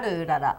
春うらら。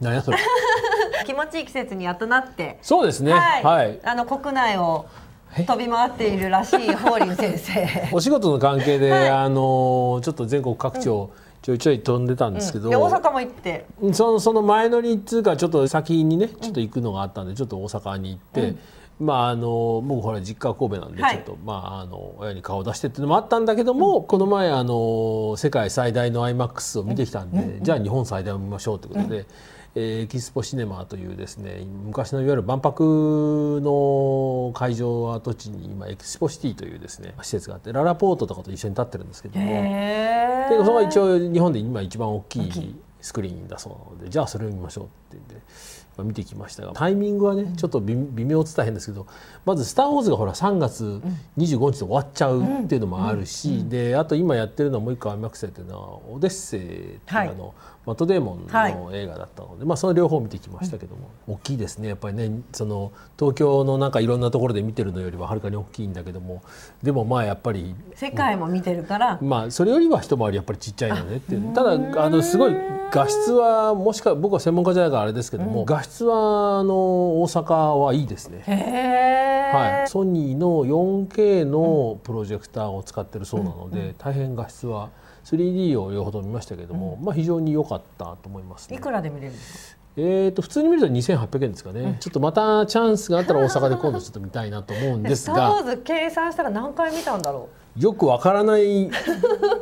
何やそれ。気持ちいい季節にやっとなって。そうですね。はい。はい、あの国内を。飛び回っているらしい法林先生 お仕事の関係で、はい、あのちょっと全国各地を、うんちょいちょい飛んでたんですけど、うん、大阪も行ってそのその前乗りっつうかちょっと先にねちょっと行くのがあったんで、うん、ちょっと大阪に行って、うまああの僕ほら実家神戸なんで、ちょっとまああの親に顔を出してっていうのもあったんだけども、うん、この前あの世界最大の IMAX を見てきたんで、うん、じゃあ日本最大を見ましょうということで、うん、えー、エキスポシネマというですね昔のいわゆる万博の会場跡地に今エキスポシティというですね施設があってララポートとかと一緒に立ってるんですけどもでそこが一応日本で今一番大きいスクリーンだそうなのでじゃあそれを見ましょうって言って。見てきましたがタイミングはねちょっと微妙って言ったら変ですけど、まず「スター・ウォーズ」がほら3月25日で終わっちゃうっていうのもあるし、であと今やってるのはもう一個アマクセっていうのは「オデッセイ」っていうあの、マト・デーモンの映画だったので、まあ、その両方見てきましたけども、大きいですねやっぱりねその東京のなんかいろんなところで見てるのよりははるかに大きいんだけどもでもまあやっぱり世界も見てるから、まあ、それよりは一回りやっぱりちっちゃいよねっていうただあのすごい画質はもしか僕は専門家じゃないからあれですけども、画質はあの大阪はいいですね。はい、ソニーの 4K のプロジェクターを使ってるそうなので、うんうん、大変画質は 3D をよほど見ましたけども、うん、まあ非常に良かったと思います、ね、いくらで見れるんですかえーと、普通に見ると2800円ですかね、うん、ちょっとまたチャンスがあったら大阪で今度ちょっと見たいなと思うんですがスター・ウォーズ計算したら何回見たんだろうよくわからない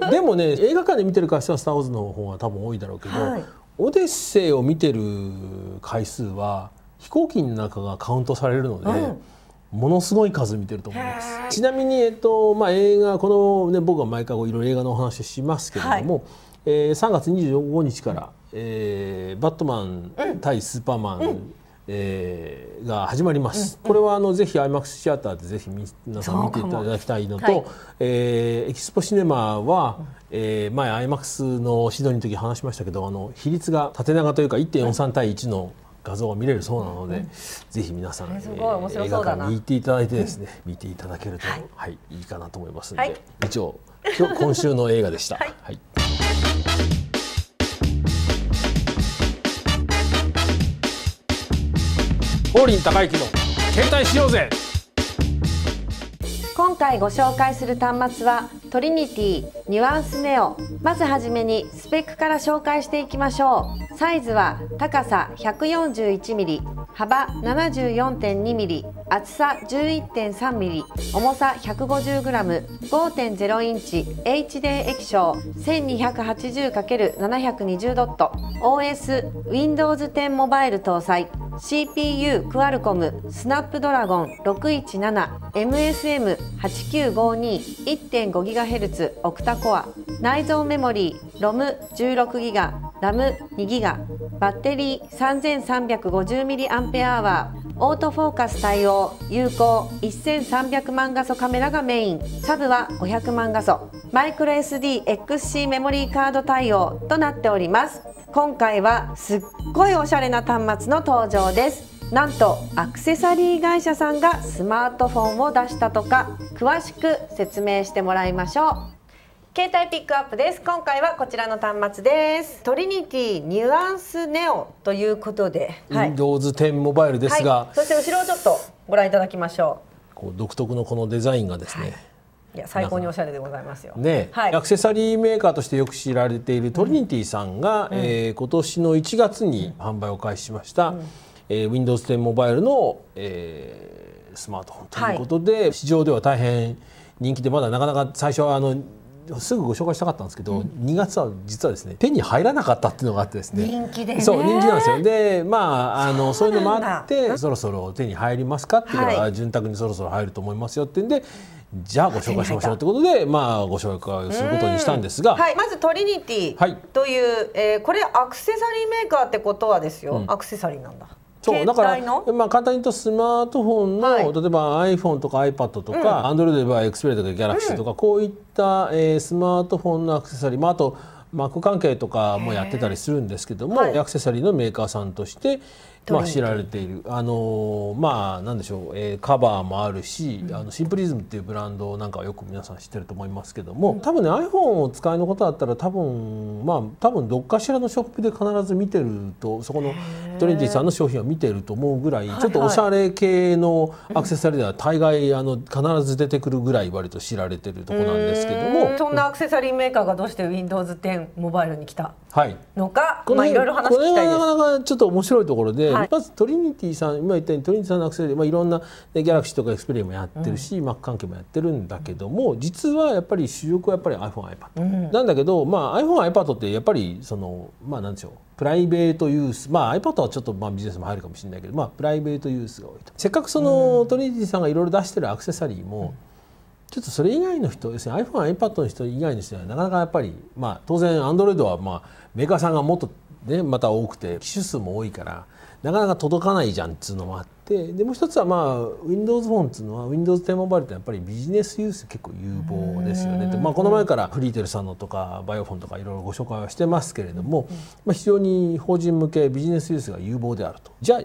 でもね 映画館で見てる回数は「スター・ウォーズ」の方が多分多いだろうけど、はい、オデッセイを見てる回数は飛行機の中がカウントされるので。うんものすごい数見てると思います。ちなみに、えっとまあ、映画この、ね、僕は毎回いろいろ映画のお話しますけれども、はい、えー、3月25日から、えー、バットマン対スーパーマン、うん、えー、が始まります、うんうん、これはあのぜひアイマックスシアターでぜひ皆さん見ていただきたいのと、はい、えー、エキスポシネマは、えー、前 IMAX のシドニーの時話しましたけどあの比率が縦長というか1.43対1の、はい画像が見れるそうなので、うん、ぜひ皆さん、えー、映画館に行っていただいてですね、見ていただけると、はい、はい、いいかなと思いますので、はい、一応今日今週の映画でした。はい、はい高之の「携帯しようぜ」今回ご紹介する端末はトリニティニュアンスネオまずはじめにスペックから紹介していきましょうサイズは高さ 141mm 幅 74.2mm 厚さ 11.3mm 重さ 150g5.0 インチ HD 液晶 1280×720 ドット OS Windows 10モバイル搭載 CPU クアルコムスナップドラゴン 617MSM8952.1.5GHz オクタコア内蔵メモリー ROM16GB ラム 2GB バッテリー 3350mAh オートフォーカス対応有効1300万画素カメラがメインサブは500万画素マイクロ SDXC メモリーカード対応となっております今回はすっごいおしゃれな端末の登場ですなんとアクセサリー会社さんがスマートフォンを出したとか詳しく説明してもらいましょう携帯ピックアップです今回はこちらの端末ですトリニティニュアンスネオということで、はい、Windows10 モバイルですが、はい、そして後ろをちょっとご覧いただきましょうこう独特のこのデザインがですね、はいいや最高におしゃれでございますよ。ね、はい、アクセサリーメーカーとしてよく知られているトリニティさんが、うん、えー、今年の1月に販売を開始しました、うん、えー、Windows 10モバイルの、えー、スマートフォンということで、はい、市場では大変人気でまだなかなか最初はあのすぐご紹介したかったんですけど、うん、2月は実はですね手に入らなかったっていうのがあってですね人気で、ね、そう人気なんですよでまああのそういうのもあってそろそろ手に入りますかっていうのは潤沢にそろそろ入ると思いますよっていうんでじゃあご紹介しましょうってことで、まあ、ご紹介をすることにしたんですが、はい、まずトリニティという、はい、えー、これアクセサリーメーカーってことはですよ、うん、アクセサリーなんだそうだから、まあ、簡単に言うとスマートフォンの、はい、例えば iPhone とか iPad とか、うん、Android では Xperia とか Galaxy とか、うん、こういった、えー、スマートフォンのアクセサリー、まあ、あと Mac 関係とかもやってたりするんですけども、アクセサリーのメーカーさんとして、まあ、知られているあのまあんでしょう、えー、カバーもあるし、うん、あのシンプリズムっていうブランドなんかはよく皆さん知ってると思いますけども、うん、多分ね iPhone を使いのことだったら多分まあ多分どっかしらのショップで必ず見てるとそこのトレンディさんの商品を見てると思うぐらいちょっとおしゃれ系のアクセサリーでは大概あの必ず出てくるぐらい割と知られてるとこなんですけどもそんなアクセサリーメーカーがどうして Windows10 モバイルに来たのか、はい、まあいろいろ話聞きたいです。これなかなかちょっと面白いところで、はい、まずトリニティさん今言ったようにトリニティさんのアクセルでまあいろんな、ギャラクシーとかエクスペリアもやってるし、うん、マック関係もやってるんだけども、実はやっぱり主力はやっぱり iPhone、iPad、うん、なんだけど、まあ iPhone、iPad ってやっぱりそのまあなんでしょう。プライベートユース、まあ、iPad はちょっとまあビジネスも入るかもしれないけど、まあ、プライベートユースが多いとせっかくその、うん、トリニティさんがいろいろ出してるアクセサリーも、ちょっとそれ以外の人要する iPhone、iPad の人以外の人はなかなかやっぱり、まあ、当然 Android は、まあ、メーカーさんがもっと、ね、また多くて機種数も多いからなかなか届かないじゃんっつうのもあってでもう一つはまあ Windows フォンっつうのは Windows10 モバイルってやっぱりビジネスユース結構有望ですよねで、まあ、この前からフリーテルさんのとかバイオフォンとかいろいろご紹介はしてますけれども、まあ、非常に法人向けビジネスユースが有望であると。じゃあ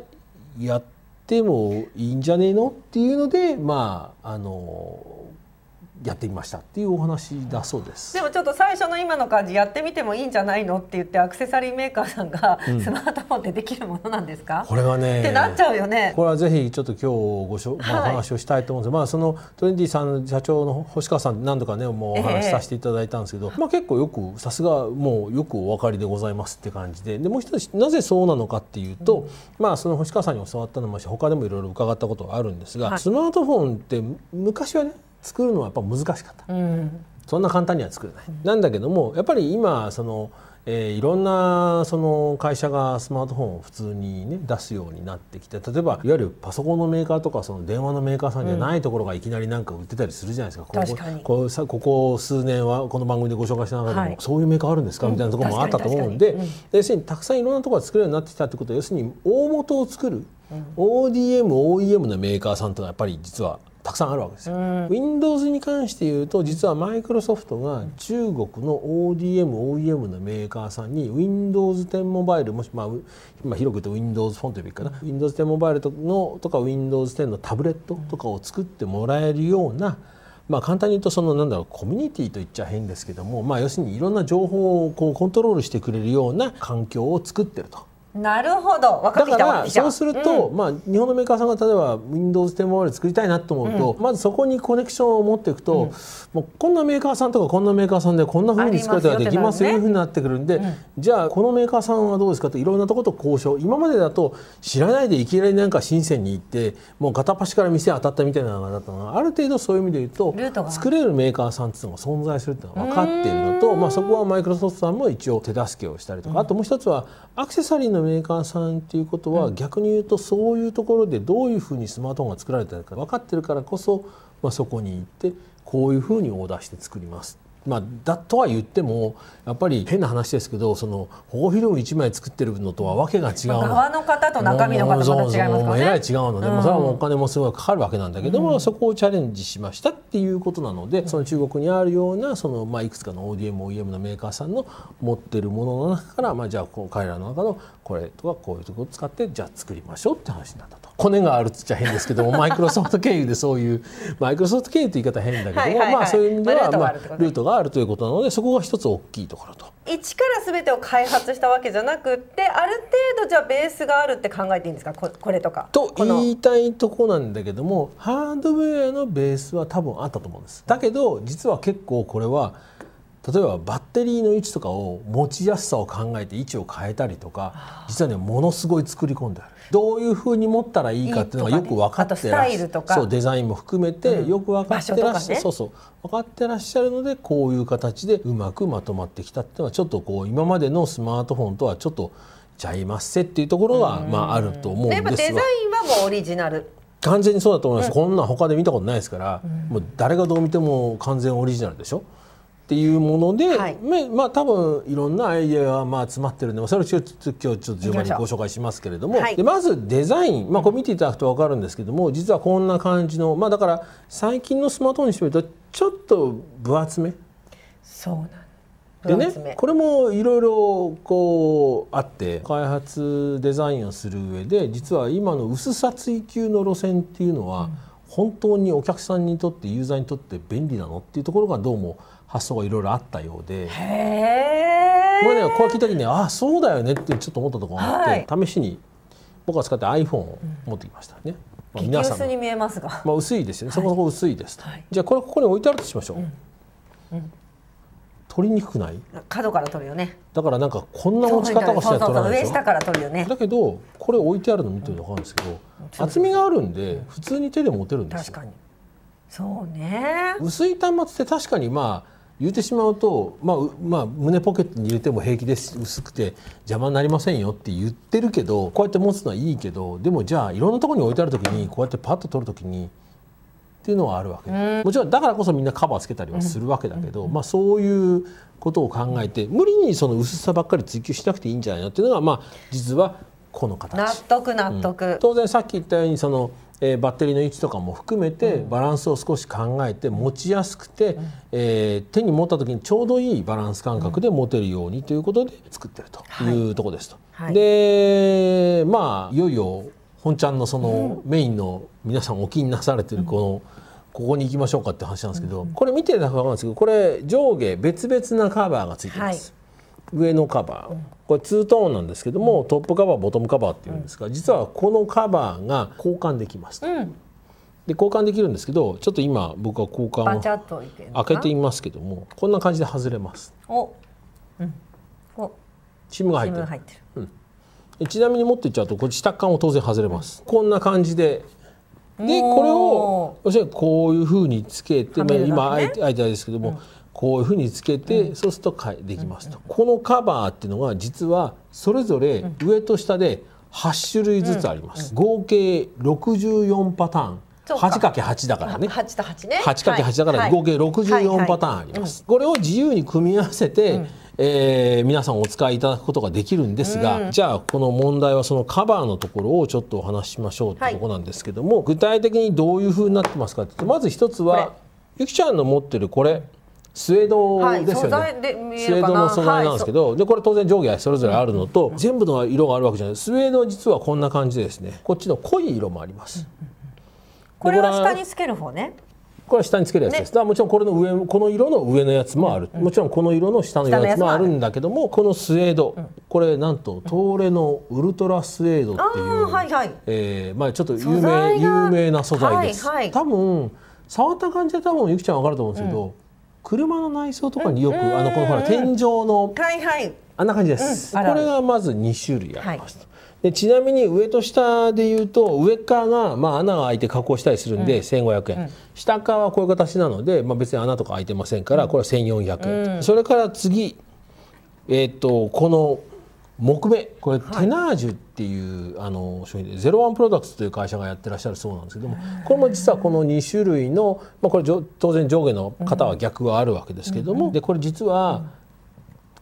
やってもいいんじゃねえのっていうのでまああのやってみましたっていうお話だそうですでもちょっと最初の今の感じやってみてもいいんじゃないのって言ってアクセサリーメーカーさんがスマートフォンでできるものなんですか、うん、これはねってなっちゃうよねこれはぜひちょっと今日ごしょ、まあ、お話をしたいと思うんです、はい、まあそのトレンディさん社長の星川さん何度かねもうお話しさせていただいたんですけど、えー、まあ結構よくさすがもうよくお分かりでございますって感じででもう一つなぜそうなのかっていうと、うん、まあその星川さんに教わったのも他でもいろいろ伺ったことがあるんですが、はい、スマートフォンって昔はね作るのはやっぱ難しかった、うん、そんな簡単には作れない、うん、なんだけどもやっぱり今その、えー、いろんなその会社がスマートフォンを普通に、ね、出すようになってきて例えばいわゆるパソコンのメーカーとかその電話のメーカーさんじゃないところがいきなりなんか売ってたりするじゃないですか、うん、こここここ数年はこの番組でご紹介した中でも、はい、そういうメーカーあるんですかみたいなところもあったと思うんで、うん、要するにたくさんいろんなところが作れるようになってきたってことは要するに大元を作る、うん、ODM、OEM のメーカーさんというのはやっぱり実はたくさんあるわけですよ。Windows に関して言うと実はマイクロソフトが中国の ODM、OEM のメーカーさんに Windows 10モバイルもし、まあ、まあ、広く言うと Windows フォンというかな、Windows 10モバイルとのとか Windows 10のタブレットとかを作ってもらえるような、まあ、簡単に言うとそのなんだろうコミュニティと言っちゃ変ですけども、まあ、要するにいろんな情報をこうコントロールしてくれるような環境を作ってると。なるほど分かってきただからそうすると、うん、まあ、日本のメーカーさんが例えば Windows10 モバイル作りたいなと思うと、うん、まずそこにコネクションを持っていくと、もうこんなメーカーさんとかこんなメーカーさんでこんなふうに作ることができますよ、ね、いうふうになってくるんで、じゃあこのメーカーさんはどうですかといろんなとこと交渉今までだと知らないでいきなりなんか深センに行ってもう片っ端から店当たったみたいなのがあったのがある程度そういう意味で言うと作れるメーカーさんっていうのが存在するっていうのが分かっているのと、まあ、そこはマイクロソフトさんも一応手助けをしたりとか、あともう一つはアクセサリーのメーカーさんっていうことは、逆に言うとそういうところでどういうふうにスマートフォンが作られてるか分かってるからこそ、まあ、そこに行ってこういうふうにオーダーして作りますまあ、だとは言ってもやっぱり変な話ですけどその保護フィルム1枚作ってるのとはわけが違う側の方と中身の方とまた違いますからね。えらい違うので、うん、それはもうお金もすごいかかるわけなんだけども、うん、そこをチャレンジしましたっていうことなのでその中国にあるようなその、まあ、いくつかの ODM、OEM のメーカーさんの持ってるものの中から、まあ、じゃあこう彼らの中のこれとかこういうとこを使ってじゃあ作りましょうって話になったと。コネがあるっちゃ変ですけども マイクロソフト経由でそういうマイクロソフト経由って言い方変だけども、はいはいはい、まあそういう意味では、まあ、ルートががあるということなのでそこが一つ大きいところと。一から全てを開発したわけじゃなくってある程度じゃあベースがあるって考えていいんですかここれとか。と言いたいとこなんだけどもハードウェアのベースは多分あったと思うんです。だけど実は結構これは例えばバッテリーの位置とかを持ちやすさを考えて位置を変えたりとか実はねものすごい作り込んである。どういうふうに持ったらいいかっていうのがよく分かってらっしゃる、そうデザインも含めてよく分かってらっしゃる、そうそう分かってらっしゃるのでこういう形でうまくまとまってきたっていうのはちょっとこう今までのスマートフォンとはちょっとちゃいますせっていうところが、まあ、あると思うんですがデザインはもうオリジナル完全にそうだと思います、うん、こんな他で見たことないですから、うん、もう誰がどう見ても完全オリジナルでしょ。っていうもので、はい、まあ多分いろんなアイデアがまあ詰まってるんでそれをちょっと今日ちょっと順番にご紹介しますけれども、はい、まずデザイン、まあ、こう見ていただくと分かるんですけども実はこんな感じのまあだから最近のスマートフォンにしてみるとちょっと分厚め。そうなんでねこれもいろいろこうあって開発デザインをする上で実は今の薄さ追求の路線っていうのは、うん、本当にお客さんにとってユーザーにとって便利なのっていうところがどうも発想がいろいろあったようで。え。これね、こう聞いた時に、あ、そうだよねってちょっと思ったところがあって、はい、試しに僕は使って iPhone を持ってきましたね。うん、まあ、皆さん薄に見えますが、まあ薄いですよね。そこそこ薄いです、はい、じゃあこれここに置いてあるとしましょう。うん、うん、取りにくくない？角から取るよね。だからなんかこんな持ち方をしたい取らないでしょ。上下から取るよね。だけどこれ置いてあるの見てるとわかるんですけど、うん、厚みがあるんで普通に手で持てるんですよ。確かに。そうね。薄い端末って確かにまあ。言うてしまうと、まあまあ、胸ポケットに入れても平気です薄くて邪魔になりませんよって言ってるけどこうやって持つのはいいけどでもじゃあいろんなとこに置いてある時にこうやってパッと取る時にっていうのはあるわけでもちろんだからこそみんなカバーつけたりはするわけだけど、まあ、そういうことを考えて無理にその薄さばっかり追求しなくていいんじゃないのっていうのが、まあ、実はこの形。納得納得、うん、当然さっき言ったようにそのえー、バッテリーの位置とかも含めてバランスを少し考えて持ちやすくて、えー、手に持った時にちょうどいいバランス感覚で持てるようにということで作ってるというとこですと。はい、でまあいよいよ本ちゃんのそのメインの皆さんお気になされてるこの。ここに行きましょうかって話なんですけど、これ見ていただくと分かるんですけどこれ上下別々なカバーがついてます、はい上のカバーこれツートーンなんですけどもトップカバーボトムカバーっていうんですが実はこのカバーが交換できますと、うん、で交換できるんですけどちょっと今僕は交換を開けていますけどもこんな感じで外れますお、うん、おチームが入ってるってる、うん、ちなみに持っていっちゃうとこれ下側も当然外れますこんな感じででこれを要するにこういうふうにつけて、今あえてあえてですけども、うんこういうふうにつけて、そうするとかできますと、このカバーっていうのは実はそれぞれ上と下で8種類ずつあります、合計64パターン 8×8 だからね8と8ね 8×8 だから合計64パターンあります、これを自由に組み合わせて、えー、皆さんお使いいただくことができるんですが、うん、じゃあこの問題はそのカバーのところをちょっとお話ししましょうってとこなんですけども、はい、具体的にどういうふうになってますかってまず一つはゆきちゃんの持ってるこれスウェードですよね、はい、スウェードの素材なんですけど、はい、でこれ当然上下それぞれあるのと、全部の色があるわけじゃないスウェードは実はこんな感じですねこっちの濃い色もあります、これは下につける方ねこれは下につけるやつです、ね、もちろんこれの上この色の上のやつもある、うんもちろんこの色の下のやつもあるんだけどもこのスウェード、うん、これなんと東レのウルトラスウェードっていう、うん、はいはい、えー、まあ、ちょっと有名有名な素材です、はいはい、多分触った感じで多分ゆきちゃんわかると思うんですけど、うん車の内装とかによく、あのこのほら天井の、はいはい、あんな感じです、うん、これがまず2種類ありますと、はい、でちなみに上と下でいうと上側が、まあ、穴が開いて加工したりするんで、1500円、うん、下側はこういう形なので、まあ、別に穴とか開いてませんからこれは1400円、それから次えっ、ー、とこの木目これ、テナージュっていうあの商品でゼロワンプロダクツという会社がやってらっしゃるそうなんですけどもこれも実はこの2種類の、まあ、これ当然上下の方は逆はあるわけですけども、うん、でこれ実は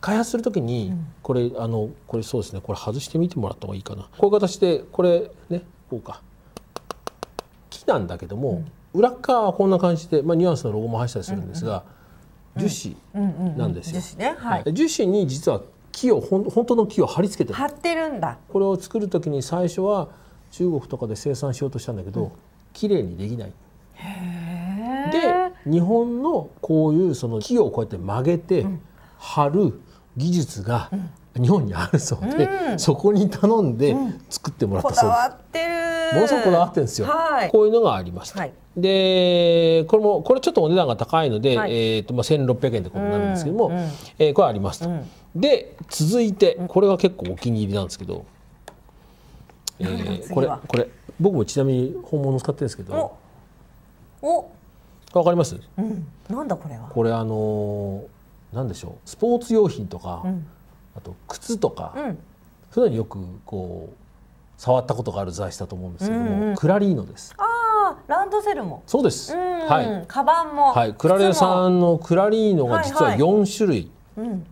開発する時にこれあのこれそうですねこれ外してみてもらった方がいいかなこういう形でこれねこうか木なんだけども、裏側はこんな感じで、まあ、ニュアンスのロゴも入ったりするんですが、樹脂なんですよ。樹脂に実は木を本当の木を貼り付けてる貼ってるんだこれを作る時に最初は中国とかで生産しようとしたんだけど、うん、綺麗にできない。で日本のこういうその木をこうやって曲げて貼る技術が日本にあるそうで、うん、そこに頼んで作ってもらったそうです。ものすごくこだわってるんですよ。こういうのがありました。はいでこれもこれちょっとお値段が高いので、はい、えーとまあ、1600円でこうなるんですけども、ううん、えー、これありますと。うんで続いてこれは結構お気に入りなんですけど、えー、これこれ僕もちなみに本物使ってるんですけどおわかります、うん、なんだこれはこれあのー、なんでしょうスポーツ用品とか、うん、あと靴とか、うん、普段よくこう触ったことがある材質だと思うんですけども、うんうん、クラリーノですああランドセルもそうです、はいカバンもはいクラレさんのクラリーノが実は4種類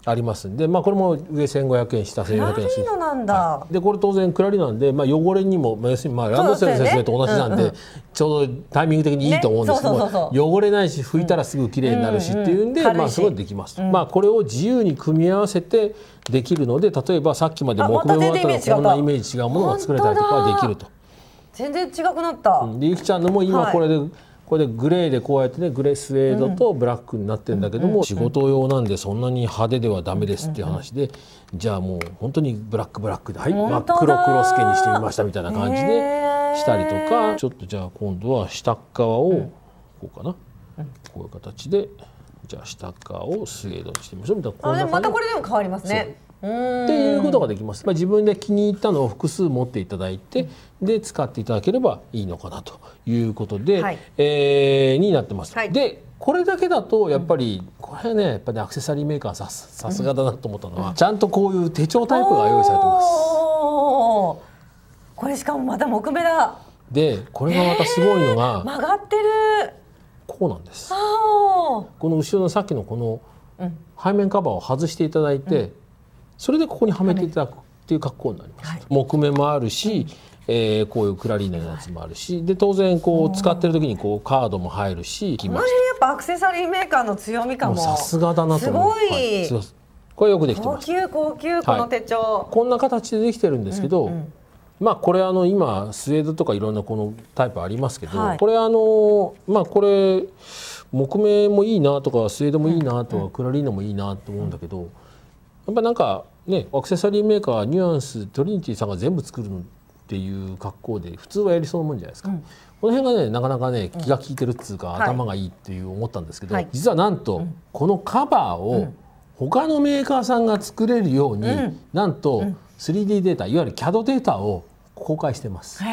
ありますんで、うん、まあ、これも上1500円下1500円しはい、でこれ当然クラリなんで、まあ、汚れにも、まあ、要するにまあランドセルの説明と同じなんで、ねうんうん、ちょうどタイミング的にいいと思うんですけど、ね、汚れないし拭いたらすぐきれいになるしっていうんで、うんうん、まあ、すごいできます、うん、まあ、これを自由に組み合わせてできるので例えばさっきまで木目もあったらこんなイメージ違うものが作れたりとかできると。全然違くなった、ゆきちゃんのも今これで、はいこれでグレーでこうやってねグレースウェードとブラックになってるんだけども、仕事用なんでそんなに派手ではダメですっていう話で、じゃあもう本当にブラックブラックではい真っ黒黒ケにしてみましたみたいな感じでしたりとかちょっとじゃあ今度は下側をこうかな、こういう形でじゃあ下側をスウェードにしてみましょうみたいなこんな感じでまたこれでも変わりますね。っていうことができます。まあ、自分で気に入ったのを複数持っていただいて、うん、で使っていただければいいのかなということで、はい、えー、になってます。はい、でこれだけだとやっぱり、これねやっぱり、アクセサリーメーカーさすさすがだなと思ったのは、うん、ちゃんとこういう手帳タイプが用意されてます。これしかもまた木目だ。でこれがまたすごいのが、えー、曲がってるこうなんです。この後ろのさっきのこの背面カバーを外していただいて。うんそれでここにはめていただくっていう格好になります、はい、木目もあるし、えー、こういうクラリーネのやつもあるし、で当然こう使ってる時にこうカードも入るしこの辺やっぱアクセサリーメーカーの強みかもさすがだなとすごい、はい、これよくできてます高級高級この手帳、はい、こんな形でできてるんですけど、うんうんまあ、これあの今スウェードとかいろんなこのタイプありますけど、はい、これあのまあこれ木目もいいなとかスウェードもいいなとかクラリーナもいいなと思うんだけどやっぱなんかね、アクセサリーメーカーニュアンストリニティさんが全部作るっていう格好で普通はやりそうなもんじゃないですか、うん、この辺がねなかなかね気が利いてるっつうか、うん、頭がいいっていう思ったんですけど、はい、実はなんと、うん、このカバーを他のメーカーさんが作れるように、なんと 3D データいわゆる CAD データを公開してます。で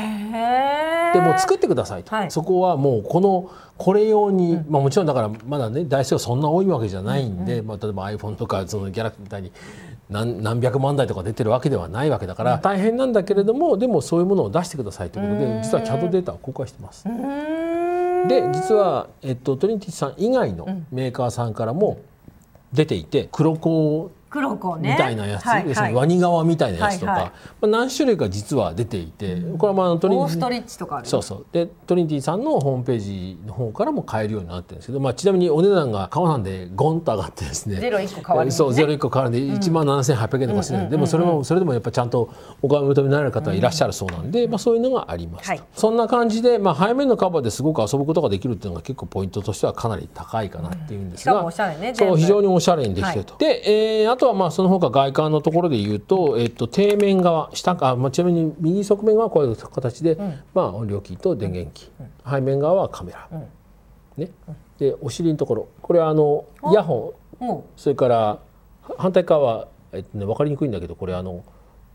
も作ってくださいと、はい、そこはもうこのこれ用に、うん、まあもちろんだからまだね台数がそんな多いわけじゃないんで、うんうん、まあ、例えば iPhone とかそのギャラクみたいに何何百万台とか出てるわけではないわけだから大変なんだけれどもでもそういうものを出してくださいということで実は CAD データを公開してます。で実は、えっと、トリニティさん以外のメーカーさんからも出ていて黒子を黒子ねみたいなやつ、はいはい、ワニ革みたいなやつとか、はいはい、まあ、何種類か実は出ていて、うん、これはまあトリニティそうそうでトリニティさんのホームページの方からも買えるようになってるんですけど、まあ、ちなみにお値段が革なんでゴンと上がってですねゼロ1個変わる、ね、そうゼロ1個変わるんで1万7800円とかするんで、うん、でもそれもそれでもやっぱちゃんとお金い求めになれる方いらっしゃるそうなんで、うん、まあ、そういうのがあります、はい、そんな感じで、まあ、背面のカバーですごく遊ぶことができるっていうのが結構ポイントとしてはかなり高いかなっていうんですが、ね、そう非常におしゃれにできてると。で、えーとはまあその他外観のところで言うと、えっと、底面側下あ、まあ、ちなみに右側面はこういう形で、うん、まあ、音量キーと電源キー、うん、背面側はカメラ、ね、でお尻のところこれはあのイヤホン、それから反対側は、えっとね、わかりにくいんだけどこれあの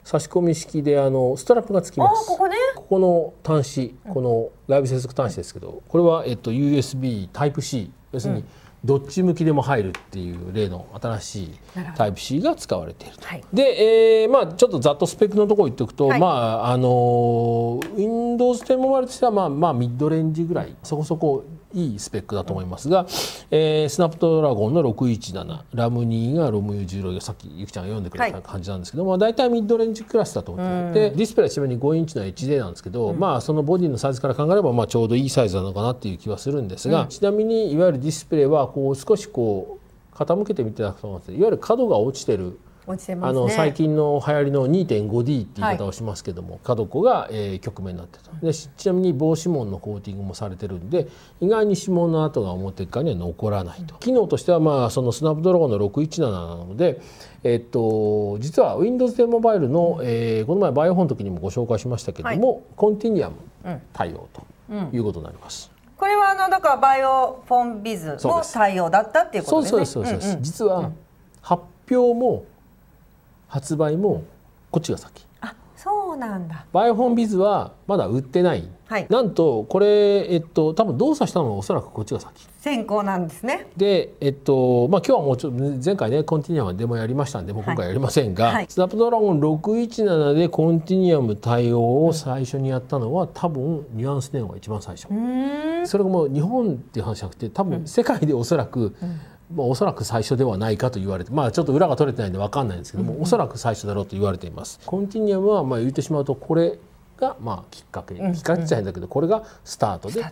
差し込み式であのストラップがつきますここ、ね,、この端子このライブ接続端子ですけど、これは、えっと、USB タイプ C 要するに、どっち向きでも入るっていう例の新しいタイプ C が使われていると。はで、えー、まあちょっとざっとスペックのところ言っておくと、はい、まああの Windows 10モバイルとしてはまあまあミッドレンジぐらいそこそこいいスペックだと思いますが、えー、スナップドラゴンの617ラム2がロム U16 さっきゆきちゃんが読んでくれた感じなんですけど、はい、まあ、大体ミッドレンジクラスだと思ってて、ディスプレイはちなみに5インチの HD なんですけど、うん、まあそのボディのサイズから考えればまあちょうどいいサイズなのかなっていう気はするんですが、うん、ちなみにいわゆるディスプレイはこう少しこう傾けてみてなくますいわゆる角が落ちてる。落ちてます、ね、あの最近の流行りの 2.5D っていう言い方をしますけども、はい、角子が、えー、局面になってたでちなみに防指紋のコーティングもされてるんで意外に指紋の跡が表側には残らないと、うん、機能としてはまあそのスナップドラゴンの617なのでえっと実は Windows10 モバイルの、うん、えー、この前バイオホンの時にもご紹介しましたけども、はい、コンティニアム対応ということになります。うんこれはあのだからバイオフォンビズの対応だったっていうことですね。そうですそうですそうです。うんうん、実は発表も発売もこっちが先あそうなんだバイオフォンビズはまだ売ってない、はい、なんとこれえっと多分動作したのはおそらくこっちが先先行なんですねでえっとまあ今日はもうちょっと前回ねコンティニアムでもやりましたんでもう今回やりませんが、はいはい、スナップドラゴン617でコンティニアム対応を最初にやったのは、うん、多分ニュアンスネオが一番最初それがもう日本っていう話じゃなくて多分世界でおそらく、うん、うんまあ、おそらく最初ではないかと言われて、まあ、ちょっと裏が取れてないんで分かんないんですけども、うん、おそらく最初だろうと言われています。コンティニアムはまあ言ってしまうとこれがまあきっかけ、うん、きっかけじゃないんだけどこれがスタートで。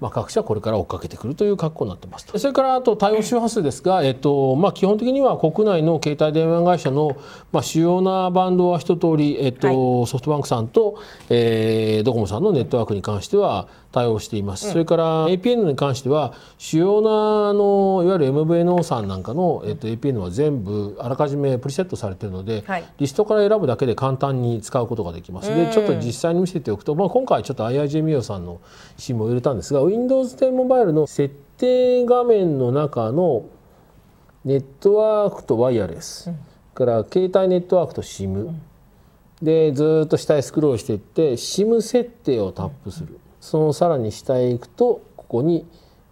まあ、各社これから追っかけてくるという格好になってますそれからあと対応周波数ですが、えっとまあ、基本的には国内の携帯電話会社の、まあ、主要なバンドは一通り、えっと、ソフトバンクさんと、えドコモさんのネットワークに関しては対応しています、うん、それから APN に関しては主要なあのいわゆる MVNO さんなんかの、えっと、APN は全部あらかじめプリセットされているので、はい、リストから選ぶだけで簡単に使うことができます、うん、でちょっと実際に見せておくと、まあ、今回ちょっと IIJMIO さんのシー m を入れたんですが Windows10 モバイルの設定画面の中のネットワークとワイヤレス、うん、から携帯ネットワークと SIM、でずっと下へスクロールしていって SIM 設定をタップする。そのさらに下へ行くとここに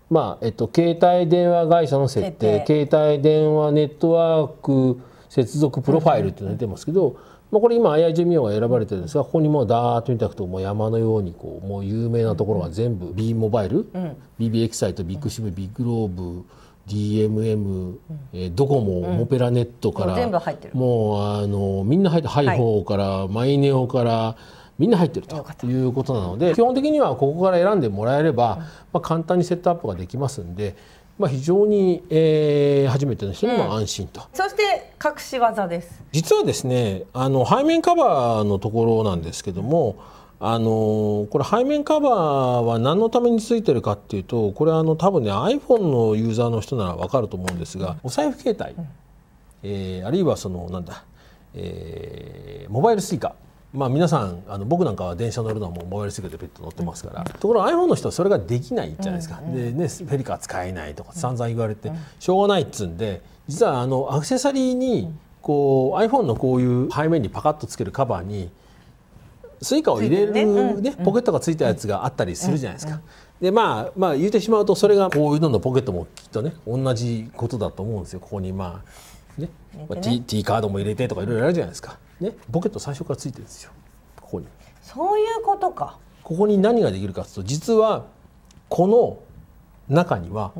まあえっと、携帯電話会社の設定携帯電話ネットワーク接続プロファイルって出てますけど、まあ、これ今 i i 寿 o が選ばれてるんですがここにもうダーッと見ていくともう山のようにこうもう有名なところが全部 B モバイル、うん、BB エキサイトビッグシムビッグローブ DMM、えー、ドコモ、うん、モペラネットから、もうあのみんな入ってハイホーから、マイネオからみんな入ってるということなので基本的にはここから選んでもらえれば、まあ、簡単にセットアップができますんで。まあ、非常に、えー、初めての人にも安心と、うん、そして隠し技です実はですねあの背面カバーのところなんですけどもあのこれ背面カバーは何のためについてるかっていうとこれあの多分ね iPhone のユーザーの人なら分かると思うんですがお財布携帯、えー、あるいはそのなんだ、えー、モバイル suica まあ、皆さんあの僕なんかは電車乗るのはもう最寄りすぎてペット乗ってますから、ところが iPhone の人はそれができないじゃないですか、でね、フェリカ使えないとか散々言われて、しょうがないっつうんで実はあのアクセサリーにこう iPhone のこういう背面にパカッとつけるカバーにスイカを入れるねポケットがついたやつがあったりするじゃないですか。でまあまあ言ってしまうとそれがこういうののポケットもきっとね同じことだと思うんですよここにまあねね、まあ、T, T カードも入れてとかいろいろあるじゃないですか。ね、ボケット最初からついてるんですよここにそういうことかここに何ができるかというと実はこの中には、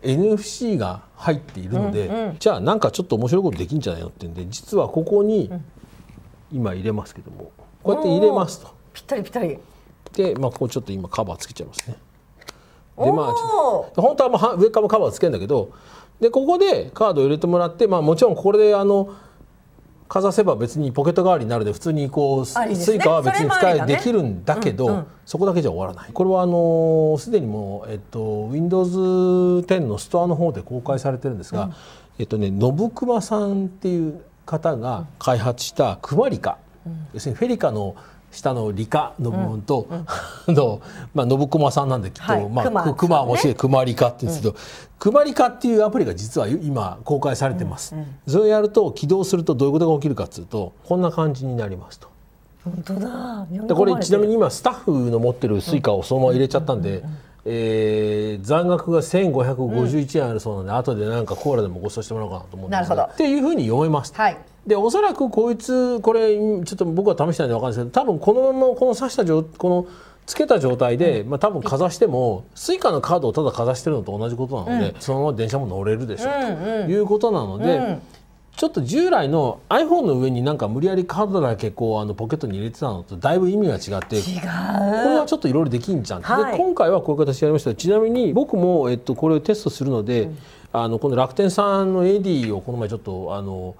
NFC が入っているので、うんうん、じゃあなんかちょっと面白いことできんじゃないのってんで実はここに今入れますけどもこうやって入れますとぴったりぴったりでまあここちょっと今カバーつけちゃいますねでまあ本当は上からもカバーつけるんだけどでここでカードを入れてもらってまあもちろんこれであのかざせば別にポケット代わりになるで普通にこう、スイカは別に使いできるんだけどそこだけじゃ終わらないこれはあのすでにもう、えっと、Windows10 のストアの方で公開されてるんですが、えっとね信熊さんっていう方が開発したクマリカ、要するにフェリカの下の理科の部分と、うん、の、まあ、信駒さんなんできっと、はい、まあ、熊もしくは熊理科って言うんですけど、熊理科っていうアプリが実は今公開されてます、うんうん、それをやると起動するとどういうことが起きるかっていうとこんな感じになりますと。本当だでこれちなみに今スタッフの持ってるスイカをそのまま入れちゃったんで、うえ残額が1551円あるそうなんで、うん、後でなんかコーラでもご馳走してもらおうかなと思うんですけどっていうふうに読めます。はいでおそらくこいつこれちょっと僕は試してないんで分かんですけど多分このままこの刺した状このつけた状態で、まあ、多分かざしても suica のカードをただかざしてるのと同じことなので、うん、そのまま電車も乗れるでしょう、うんということなので、ちょっと従来の iPhone の上になんか無理やりカードだけこうあのポケットに入れてたのとだいぶ意味が違って違これはちょっといろいろできんじゃん、はい、で今回はこういう形でやりましたちなみに僕も、えっと、これをテストするので、あのこの楽天さんの AD をこの前ちょっとあの。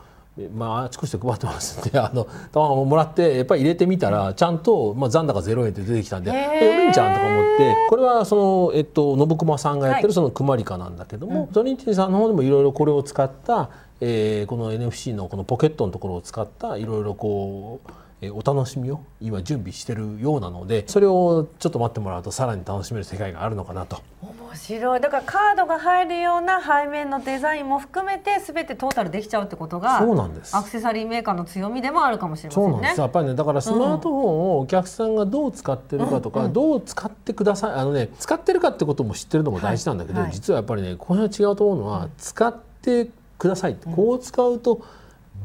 まあ、あちこちで配ってますんで あの卵もらってやっぱり入れてみたらちゃんと、まあ、残高0円って出てきたんで「えおりんちゃん」とか思ってこれはその、えっと、信駒さんがやってるそのくまりかなんだけども、はい、ゾニンティさんの方でもいろいろこれを使った、えー、この NFC のこのポケットのところを使ったいろいろこうお楽しみを今準備しているようなのでそれをちょっと待ってもらうとさらに楽しめる世界があるのかなと面白いだからカードが入るような背面のデザインも含めて全てトータルできちゃうってことがそうなんですアクセサリーメーカーの強みでもあるかもしれませんねそうなんですやっぱりねだからスマートフォンをお客さんがどう使ってるかとか、うんどう使ってくださいあのね使ってるかってことも知ってるのも大事なんだけど、はいはい、実はやっぱりねこの辺違うと思うのは、使ってください、こう使うと、うん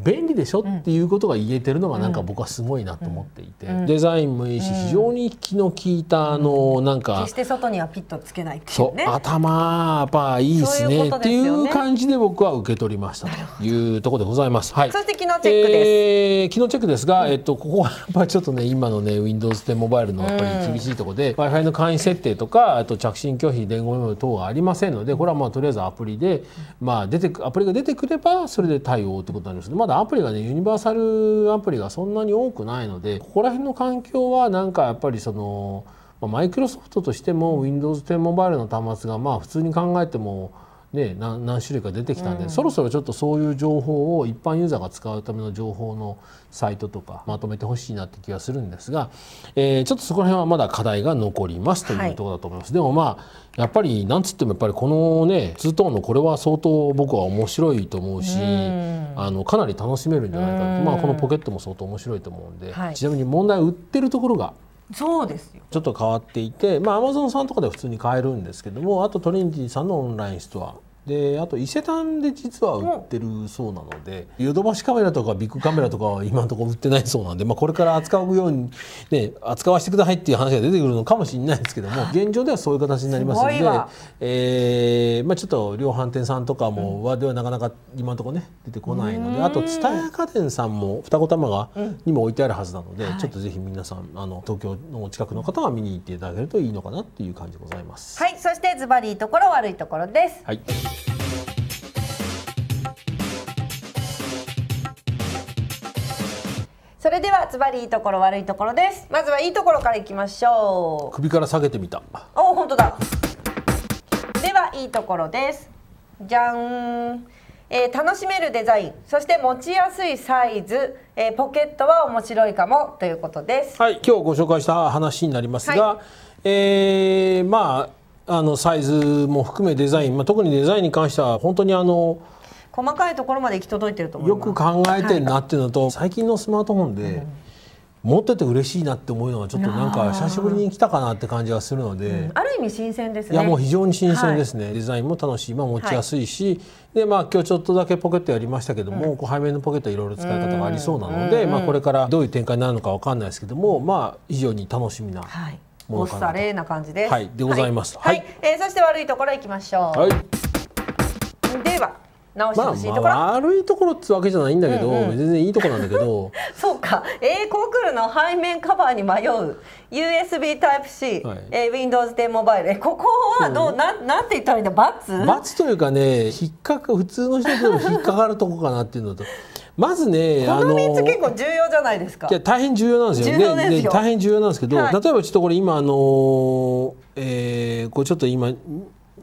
便利でしょっていうことが言えてるのがなんか僕はすごいなと思っていて、デザインもいいし非常に気の利いたあのなんか、決して外にはピッとつけないっていう、ね、頭やっぱいいですねっていう感じで僕は受け取りましたというところでございます。はい、そして機能チェックです、えー、機能チェックですが、えっとここはやっぱりちょっとね今のね Windows でモバイルのやっぱり厳しいところで、w i f i の簡易設定とかあと着信拒否伝言メモ等はありませんのでこれはまあとりあえずアプリで、まあ、出てアプリが出てくればそれで対応ということになります。まあだアプリがねユニバーサルアプリがそんなに多くないのでここら辺の環境はなんかやっぱりそのマイクロソフトとしても Windows 10モバイルの端末がまあ普通に考えてもね、何種類か出てきたんで、うん、そろそろちょっとそういう情報を一般ユーザーが使うための情報のサイトとかまとめてほしいなって気がするんですが、えー、ちょっとそこら辺はまだ課題が残りますというところだと思います。はい、でもまあやっぱりなんつってもやっぱりこのね2トーンのこれは相当僕は面白いと思うし、うん、あのかなり楽しめるんじゃないかと、うん、まあこのポケットも相当面白いと思うんで、はい、ちなみに問題を売ってるところがそうですよちょっと変わっていてまあアマゾンさんとかで普通に買えるんですけどもあとトリニティさんのオンラインストアであと伊勢丹で実は売ってるそうなのでヨドバシカメラとかビッグカメラとかは今のところ売ってないそうなんで、まあ、これから扱うように、ね、扱わせてくださいっていう話が出てくるのかもしれないですけども現状ではそういう形になりますのです、えーまあ、ちょっと量販店さんとかも、はではなかなか今のところね出てこないのであと蔦屋家電さんも二子玉川にも置いてあるはずなので、ちょっとぜひ皆さんあの東京のお近くの方は見に行っていただけるといいのかなっていう感じでございます。はい、そしてズバリところ悪いところです。はいそれではズバリいいところ悪いところですまずはいいところからいきましょう首から下げてみたお本当だではいいところですじゃんえー、楽しめるデザインそして持ちやすいサイズ、えー、ポケットは面白いかもということです、はい、今日ご紹介した話になりますが、はい、えー、まああのサイズも含めデザイン、まあ、特にデザインに関しては本当にあの細かいところまで行き届いてると思いよく考えてるなっていうのと、はい、最近のスマートフォンで、持ってて嬉しいなって思うのはちょっとなんか久しぶりに来たかなって感じがするので、うん、ある意味新鮮です、ね、いやもう非常に新鮮ですね、はい、デザインも楽しい、まあ、持ちやすいし、はい、でまあ今日ちょっとだけポケットやりましたけども、うん、こう背面のポケットいろいろ使い方がありそうなので、まあ、これからどういう展開になるのかわかんないですけどもまあ非常に楽しみなものかなと、はれな感じですはいでございますはい、はい、えー、そして悪いところいきましょう、はい、では直してほしいところ、まあ、悪いところってわけじゃないんだけど、うんうん、全然いいとこなんだけど そうか A コンクールの背面カバーに迷う USB タイプ C、はい、え Windows 10モバイルここはどう、うん、ななんて言ったらいいんだバツバツというかね引っかか普通の人でも引っかかるとこかなっていうのと。まずね、この3つ結構重要じゃないですか。いや大変重要なんですよ。ね、ね、大変重要なんですけど、はい、例えばちょっとこれ今あのー、えー、これちょっと今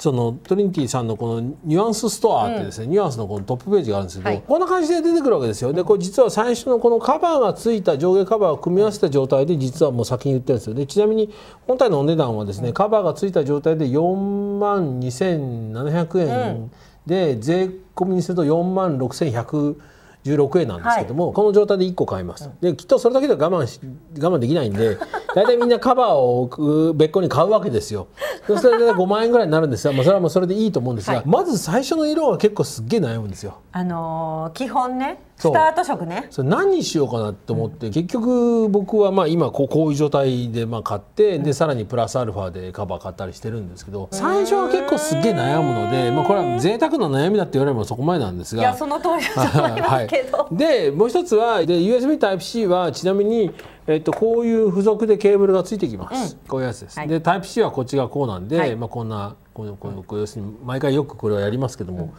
そのトリニティさんのこのニュアンスストアってですね、うん、ニュアンスのこのトップページがあるんですけど、はい、こんな感じで出てくるわけですよでこれ実は最初のこのカバーがついた上下カバーを組み合わせた状態で実はもう先に売ってるんですよでちなみに本体のお値段はですねカバーがついた状態で4万2700円で、税込みにすると4万6100円16円なんですけども、はい、この状態で1個買います、できっとそれだけでは我慢し我慢できないんで大体みんなカバーを別個に買うわけですよそれで5万円ぐらいになるんですが、まあ、それはもうそれでいいと思うんですが、はい、まず最初の色は結構すっげえ悩むんですよ。あのー、基本ねスタート色ねそれ何にしようかなと思って、うん、結局僕はまあ今こうこういう状態でまあ買って、うん、でさらにプラスアルファでカバー買ったりしてるんですけど最初は結構すげえ悩むので、まあ、これは贅沢な悩みだって言われればそこまでなんですがいやその通りだと思いますけど、はい、でもう一つはで USB Type-C はちなみにえっと、こういう付属でケーブルがついてきます、うん、こういうやつです、はい、でタイプ C はこっちがこうなんで、はい、まあ、こんなこのこの要するに毎回よくこれはやりますけども、うん、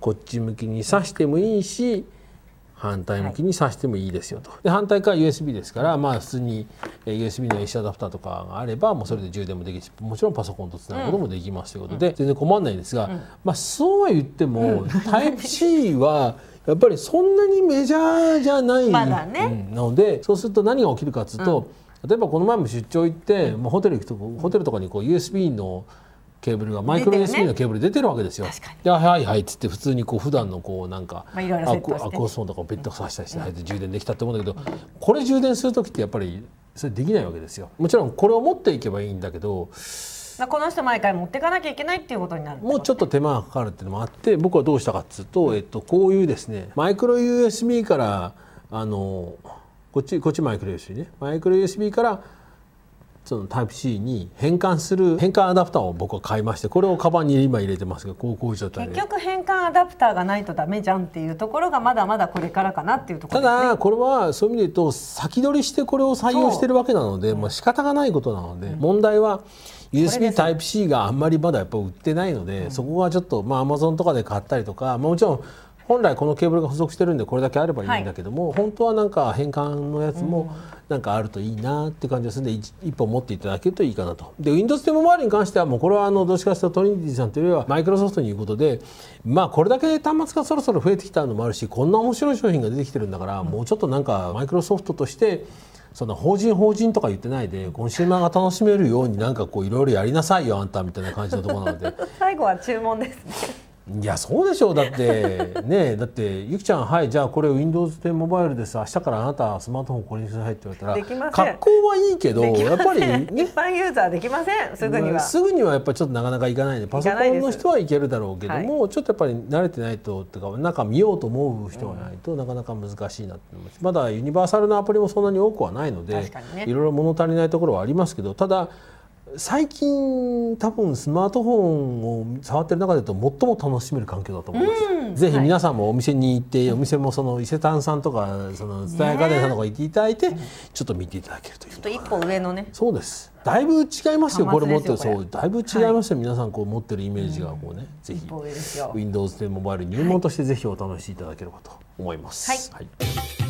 こっち向きに挿してもいいし、うん反対向きに挿してもいいですよと。で反対から USB ですからまあ普通に USB の AC アダプターとかがあればもうそれで充電もできるしもちろんパソコンとつなぐこともできますということで、全然困んないんですが、まあそうは言っても、タイプ C はやっぱりそんなにメジャーじゃないので、そうすると何が起きるかっつうと、例えばこの前も出張行って、もうホテル行くとホテルとかにこう USB の、んケーブルがマイクロ USB のケーブル出てるわけですよ。ね、ではいはいっつって普通にこう普段のこうなんか、あ、アクアクオスフォンとかをベッドさせたりして、う充電できたと思うんだけど、うん、これ充電する時ってやっぱりそれできないわけですよ。もちろんこれを持っていけばいいんだけど。この人毎回持っていかなきゃいけないっていうことになるもうちょっと手間がかかるっていうのもあって僕はどうしたかっつうと、えっと、こういうですねマイクロ USB からあのこっちこっちマイクロ USB ねマイクロ USB からそのタイプ e c に変換する変換アダプターを僕は買いましてこれをカバンに今入れてますがこうこう状態で結局変換アダプターがないとダメじゃんっていうところがまだまだこれからかなっていうところ、ね、ただこれはそういう意味で言うと先取りしてこれを採用してるわけなのでまあ仕方がないことなので、問題は USB Type-C があんまりまだやっぱ売ってないので、そこはちょっとまあ Amazon とかで買ったりとか、まもちろん本来このケーブルが付属してるんでこれだけあればいいんだけども、はい、本当はなんか変換のやつもなんかあるといいなって感じがするんで一一本持っていただけるといいかなと。で Windows 10周りに関してはもうこれはあのどっちかというとトリニティさんというよりはマイクロソフトにいうことでまあこれだけ端末がそろそろ増えてきたのもあるしこんな面白い商品が出てきてるんだから、うん、もうちょっとなんかマイクロソフトとしてその法人法人とか言ってないでコンシューマーが楽しめるようになんかこういろいろやりなさいよあんたみたいな感じのところなので 最後は注文ですねいやそうでしょうだってねだってゆきちゃんはいじゃあこれ Windows10 モバイルです明日からあなたスマートフォンこれにくださいって言われたら格好はいいけどやっぱり、ね、一般ユーザーできませんすぐには、すぐにはやっぱりちょっとなかなかいかないでパソコンの人はいけるだろうけども、はい、ちょっとやっぱり慣れてないとっていうか中見ようと思う人がないと、なかなか難しいなって思います、うまだユニバーサルのアプリもそんなに多くはないので、ね、いろいろ物足りないところはありますけどただ最近多分スマートフォンを触ってる中でと最も楽しめる環境だと思います、うん、ぜひ皆さんもお店に行って、はい、お店もその伊勢丹さんとかその蔦屋家電さんとか行っていただいて、ね、ちょっと見ていただけるというちょっと一歩上のねそうですだいぶ違いますよこれ持ってるそうだいぶ違いますよ、皆さんこう持ってるイメージがこうね、ぜひ Windows でモバイル入門としてぜひお楽しいただければと思います、はい、はい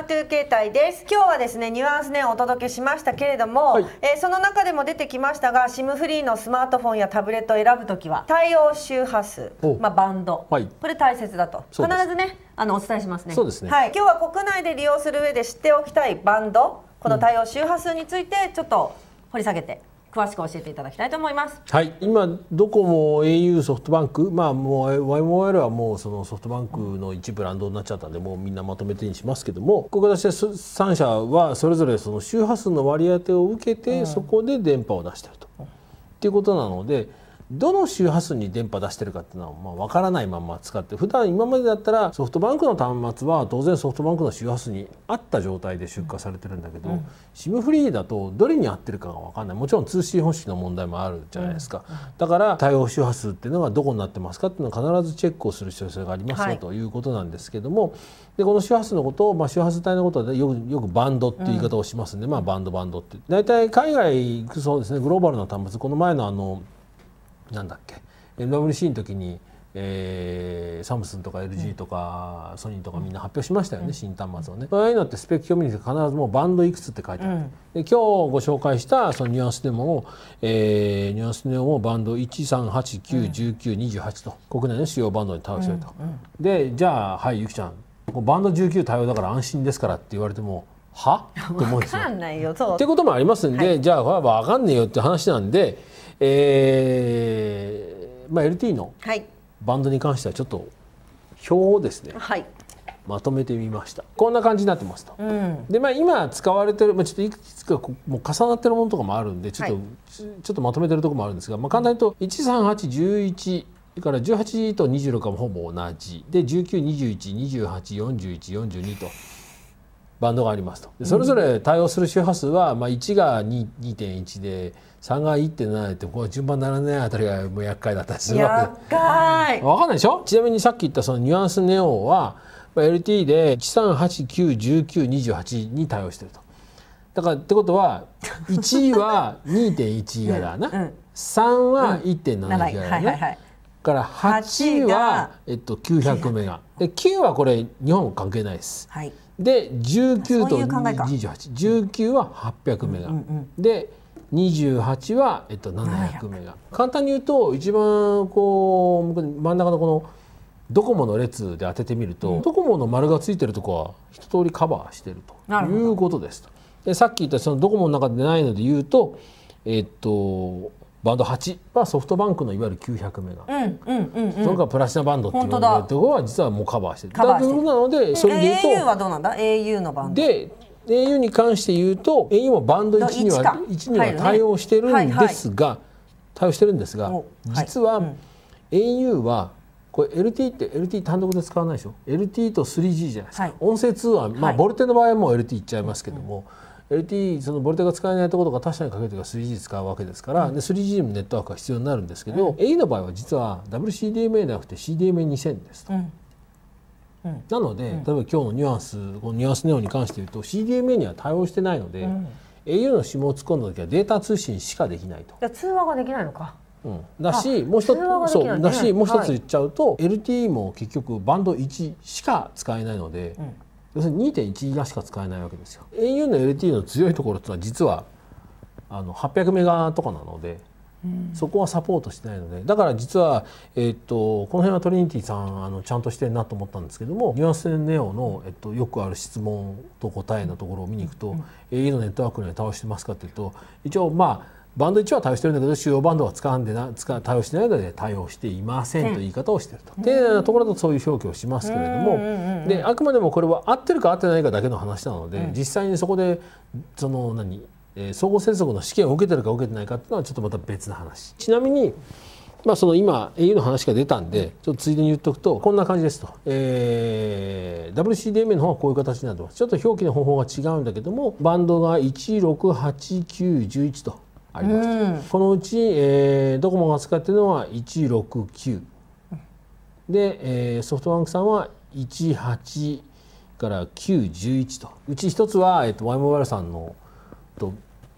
h トゥー携帯です今日はですねニュアンスねお届けしましたけれども、はい、えー、その中でも出てきましたが SIM フリーのスマートフォンやタブレットを選ぶ時は対応周波数、まあ、バンド、はい、これ大切だと必ずねあのお伝えしますね、ね、はい、今日は国内で利用する上で知っておきたいバンドこの対応周波数についてちょっと掘り下げて詳しく教えていただきたいと思います。はい、今ドコモ、au、ソフトバンク、まあもう y m o ルはもうそのソフトバンクの一ブランドになっちゃったんで、もうみんなまとめてにしますけども、ここ私は3社はそれぞれその周波数の割り当てを受けて、そこで電波を出してると、うん、っていうことなので。どの周波数に電波出してるかっていうのはまあ分からないまま使って普段今までだったらソフトバンクの端末は当然ソフトバンクの周波数に合った状態で出荷されてるんだけど、シム SIM フリーだとどれに合ってるかが分かんないもちろん通信方式の問題もあるじゃないですか、うん、だから対応周波数っていうのがどこになってますかっていうのは必ずチェックをする必要性がありますよ、はい、ということなんですけどもでこの周波数のことを、まあ、周波数帯のことはよくよくバンドっていう言い方をしますんで、うん、まあバンドバンドって大体海外そうですねグローバルな端末この前のあのなんだっけ MWC の時に、えー、サムスンとか LG とか、ソニーとかみんな発表しましたよね、新端末をね。ああいうのってスペック表見に必ずもうバンドいくつって書いてある、で今日ご紹介したそのニュアンスデモを、えー、ニュアンスデモをバンド138919228と、国内の主要バンドに倒せしてると、でじゃあはいゆきちゃんバンド19対応だから安心ですからって言われてもはて思うんですよ。ってこともありますんで、じゃあ分かんねえよって話なんで。えーまあ、LT のバンドに関してはちょっと表をですね、はい、まとめてみましたこんな感じになってますと、うん、でまあ今使われてる、まあ、ちょっといくつかもう重なってるものとかもあるんでちょっと、はい、ちょっとまとめてるとこもあるんですが、まあ、簡単に言うと13811から18と26はほぼ同じで1921284142とバンドがありますとそれぞれ対応する周波数は、まあ、1が2.1で。3が1.7ってこう順番並んでないあたりがもう厄介だったりするわけで分かんないでしょちなみにさっき言ったそのニュアンスネオは LT で1 3 8 9 1 9 2 8に対応してると。だからってことは1 は2.1以外だな、うん3は1.7以ガだね。から8はえっと900メガで9はこれ日本関係ないです。はい、で19と2819は800メガ、うんうんうん、で28は、えっと、700メガ簡単に言うと一番こう真ん中のこのドコモの列で当ててみると、うん、ドコモの丸がついてるとこは一通りカバーしてるということですと。でさっき言ったそのドコモの中でないので言うと、えっと、バンド8はソフトバンクのいわゆる900メガ、うんうんうんそれからプラチナバンドっていうところは実はもうカバーしてる。カバーしてるなのでそれで言うと au はどうなんだ au のバンドで au に関して言うと au もバンド1には 1, には対応してるんですが、対応してるんですが、実は、au はこれ LT って LT 単独で使わないでしょ LT と 3G じゃないですか、音声通話まあボルテの場合はもう LT いっちゃいますけども、LT そのボルテが使えないところとか他社にかけてから 3G 使うわけですから、3G にもネットワークが必要になるんですけど、au の場合は実は WCDMA じゃなくて CDMA2000 ですと。なので、例えば今日のニュアンスこのニュアンスネオに関して言うと CDMA には対応してないので、au の指紋を突っ込んだ時はデータ通信しかできないと。通話ができないのかうん、だしもう一つそうだしもう一つ言っちゃうと、はい、LTE も結局バンド1しか使えないので、うん、要するに2.1ギガしか使えないわけですよ。au の LTE の強いところってのは実はあの800メガとかなのでそこはサポートしてないのでだから実は、えー、っとこの辺はトリニティさんあのちゃんとしてるなと思ったんですけどもニュアンスネオの、えっと、よくある質問と答えのところを見に行くと「AE、のネットワークには対応してますか?」っていうと一応まあバンド1は対応してるんだけど主要バンドは使うんでな使対応してないので対応していませんと言い方をしてると。っいうところだとそういう表記をしますけれどもであくまでもこれは合ってるか合ってないかだけの話なので実際にそこでその何えー、総合政策の試験を受けてるか受けてないかっていうのはちょっとまた別の話ちなみに、まあ、その今 au の話が出たんでちょっとついでに言っとくとこんな感じですと、えー、WCDMA の方はこういう形になるてちょっと表記の方法が違うんだけどもバンドが16891とあります、このうち、えー、ドコモが使ってるのは169で、えー、ソフトバンクさんは18から911とうち一つは、えーと、ワイモバイルさんの「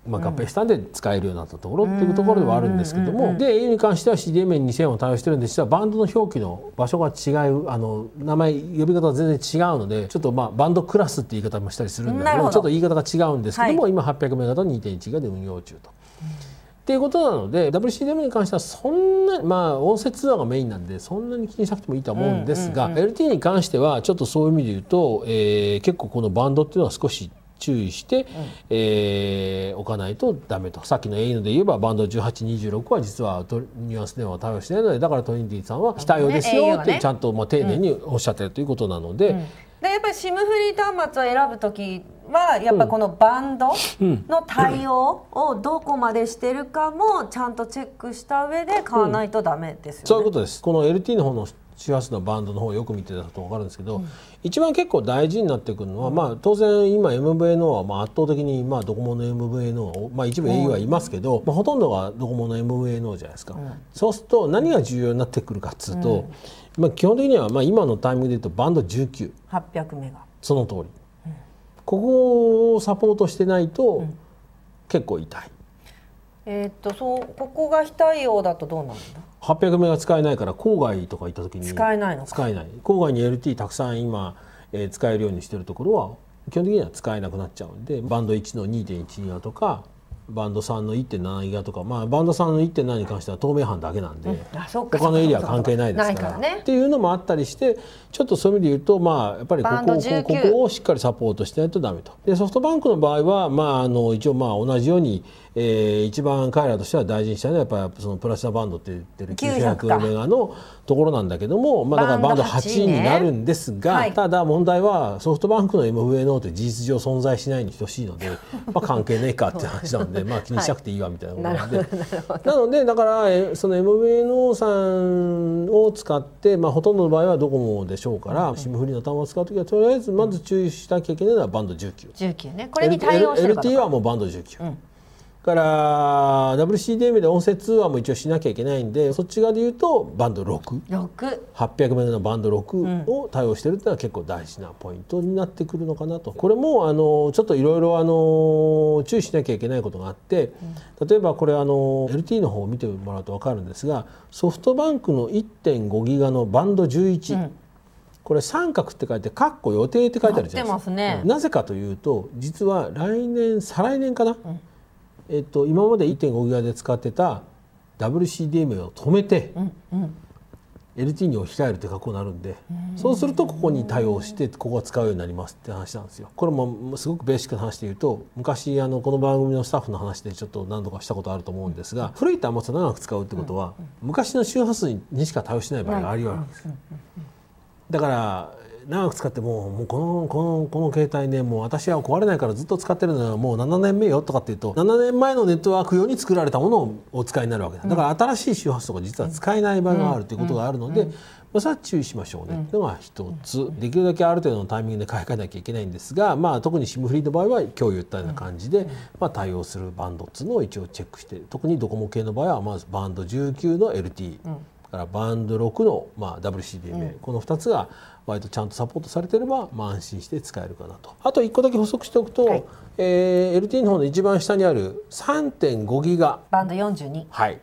まあ、合併したんで使えるようになったところっていうところではあるんですけどもで a に関しては CDMN2000 を対応してるんで実はバンドの表記の場所が違うあの名前呼び方が全然違うのでちょっとまあバンドクラスって言い方もしたりするんだけどちょっと言い方が違うんですけども、はい、今800名型2.1がで運用中と。っていうことなので WCDM に関してはそんなまあ音声通話がメインなんでそんなに気にしなくてもいいとは思うんですが、うんうんうん、LT に関してはちょっとそういう意味で言うと、えー、結構このバンドっていうのは少し注意して、うん、えー、おかないとダメとさっきの a ので言えばバンド1826は実はニュアンスでは対応してないのでだからトリンディさんは非対応ですよってちゃんとまあ丁寧におっしゃってるということなので。うんうんでやっぱり SIM フリー端末を選ぶ時はやっぱこのバンドの対応をどこまでしてるかもちゃんとチェックした上で買わないとダメですよね。そういうことです。この LT の方の周波数のバンドの方をよく見てたと分かるんですけど、うん、一番結構大事になってくるのは、うん、まあ、当然今 MVNO はまあ圧倒的にまあドコモの MVNO、まあ、一部 au はいますけど、まあ、ほとんどがドコモの MVNO じゃないですか、そうすると何が重要になってくるかっつうと、まあ、基本的にはまあ今のタイミングでいうとバンド1 9 0 0メガその通り、ここをサポートしてないと結構痛い。えー、っとそうここが非対応だとどうなんだ800メガ使えないから郊外とか行った時に使えないの使えない郊外に LT たくさん今、えー、使えるようにしてるところは基本的には使えなくなっちゃうんでバンド1の2.1ギガとかバンド3の1.7ギガとか、まあ、バンド3の1.7に関しては透明版だけなんで、うん、他のエリアは関係ないですからね、っていうのもあったりしてちょっとそういう意味で言うと、まあ、やっぱりここここをしっかりサポートしないとダメとでソフトバンクの場合は、まあ、あの一応まあ同じように、えー、一番彼らとしては大事にしたいのはやっぱりそのプラチナバンドって言ってる900メガのところなんだけども、まあ、だからバンド8になるんですが、ねはい、ただ問題はソフトバンクの MVNO って事実上存在しないに等しいので、まあ、関係ねえかって話なんでまあ気にしなくていいわみたいなことなんで、はい、なのでだからその MVNO さんを使って、まあ、ほとんどの場合はドコモでしょうから SIM、うん、フリーの端末を使う時はとりあえずまず注意しなきゃいけないのはバンド19。19ねこれに対応してる l t はもうバンド19。うんから WCDM で音声通話も一応しなきゃいけないんでそっち側で言うとバンド6 8 0 0 m のバンド6を対応してるっていうのは結構大事なポイントになってくるのかなとこれもあのちょっといろいろ注意しなきゃいけないことがあって例えばこれあの LT の方を見てもらうと分かるんですがソフトバンクの1.5ギガのバンド11、うんこれ三角って書いて、かっこ予定って書いてあるじゃないですか。なぜ、ね、かというと、実は来年、再来年かな、うん、えっと、今まで1.5ギガで使ってた WCDMA を止めて、うんうん、LT に置き換えるって格好になるんで、うん、そうするとここに対応してここが使うようになりますって話なんですよ。これもすごくベーシックな話で言うと昔あのこの番組のスタッフの話でちょっと何度かしたことあると思うんですが、うん、古い端末を長く使うってことは、うんうん、昔の周波数にしか対応しない場合があるはあるんです。だから長く使ってももうこのこのこの携帯ねもう私は壊れないからずっと使ってるのはもう7年目よとかっていうと7年前のネットワーク用に作られたものをお使いになるわけだだから新しい周波数とか実は使えない場合があるということがあるので、まあ、それは注意しましょうね、うん、いうのが一つできるだけある程度のタイミングで買い替えなきゃいけないんですが、まあ、特に SIM フリーの場合は今日言ったような感じで、まあ、対応するバンドっていうのを一応チェックして特にドコモ系の場合はまずバンド19の LT、うん、からバンド6の、まあ、WCDMA、うん、この2つが割とちゃんとサポートされてれば、まあ、安心して使えるかなとあと1個だけ補足しておくと、はい、えー、LTE の方の一番下にある3.5ギガバンド42はい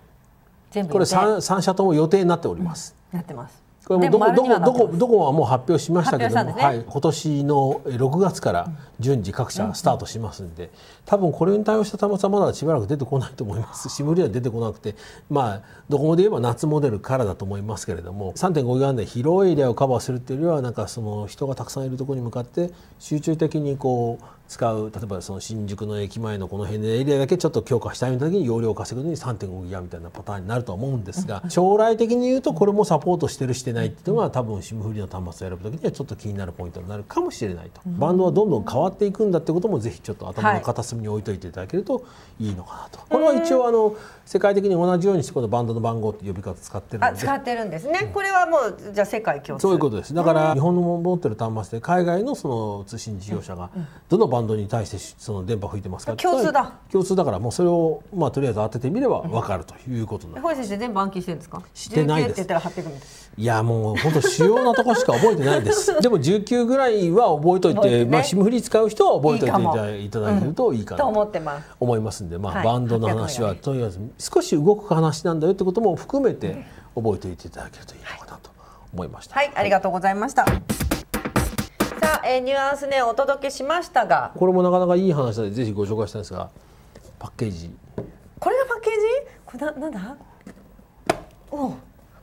全部これ 3, 3社とも予定になっております、うん、なってますこれもどこどこどこどこはもう発表しましたけども、ね、はい、今年の6月から順次各社スタートしますんで、うん、多分これに対応した端末はまだしばらく出てこないと思いますし無理は出てこなくてまあどこもで言えば夏モデルからだと思いますけれども3.5ギガで広いエリアをカバーするっていうよりはなんかその人がたくさんいるところに向かって集中的にこう使う例えばその新宿の駅前のこの辺のエリアだけちょっと強化したいみたいな時に容量を稼ぐのに3.5ギガみたいなパターンになるとは思うんですが、将来的に言うとこれもサポートしてるしてないっていうのが多分シ霜降りの端末を選ぶ時にはちょっと気になるポイントになるかもしれないと、うん、バンドはどんどん変わっていくんだってこともぜひちょっと頭の片隅に置いといていただけるといいのかなと、はい、これは一応あの世界的に同じようにしてこのバンドの番号って呼び方使ってるので使ってるんですね、うん、これはもうじゃあ世界共通そういうことですだから日本の持ってる端末で海外のその通信事業者がどのバンドに対してその電波吹いてますか共通だ共通だからもうそれをまあとりあえず当ててみれば分かるということなんです、うん、先生全部暗記してるんですかしてないですいやもう本当主要なとこしか覚えてないです でも19ぐらいは覚えといて、ね、まあ SIM フリー使う人は覚えといていただいただけるといいかな、と思ってます思いますんで、まあ、バンドの話はとりあえず少し動く話なんだよってことも含めて覚えておいていただけるといいのかなと思いました、はい、はい、ありがとうございました、さあ、えー、ニュアンスねお届けしましたがこれもなかなかいい話でぜひご紹介したいんですがパッケージこれがパッケージこれななんだお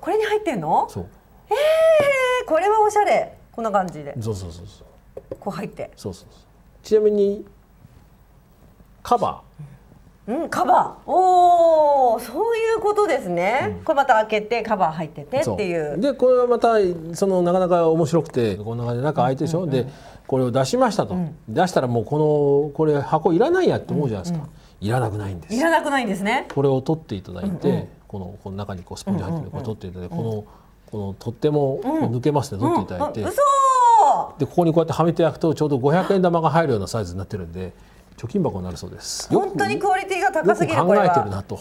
これに入ってんのそうええー、これはおしゃれこんな感じでそうそうそうそうこう入ってそうそうそうちなみにカバーうんカバーおおそういうことですね、うん、これまた開けてカバー入っててっていうでこれはまたそのなかなか面白くてこんな感じで中開いてでしょ、うんうんうん、でこれを出しましたと、うん、出したらもうこのこれ箱いらないやって思うじゃないですか、うんうんいらなくないんですいらなくないんですねこれを取っていただいて、うんうん、このこの中にこうスポンジ入ってる、ううこれ取っていただいて、このこの取っ手も抜けますね、取っていただいて、うんうん、でここにこうやってはめて焼くとちょうど500円玉が入るようなサイズになってるんで貯金箱になるそうです本当にクオリティが高すぎる考えてるなと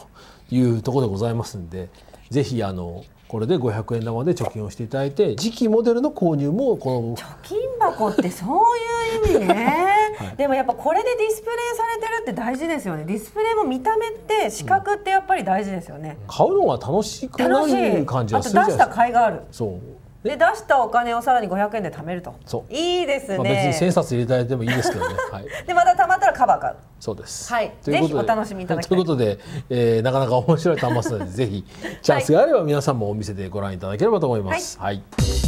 いうところでございますんでぜひあのこれで500円玉で貯金をしていただいて次期モデルの購入もこの貯金箱ってそういう意味ねでもやっぱこれでディスプレイされてるって大事ですよねディスプレイも見た目って視覚ってやっぱり大事ですよね、うん、買うのが楽しくない感じがするじゃないですか出した甲斐があるそうで出したお金をさらに500円で貯めるといいですね、まあ、別に千冊入れていてもいいですけどね、はい、でまた貯まったらカバー買うそうですはいぜひお楽しみいただきたいということで、えー、なかなか面白い端末なのでぜひ チャンスがあれば皆さんもお店でご覧いただければと思います、はい、はい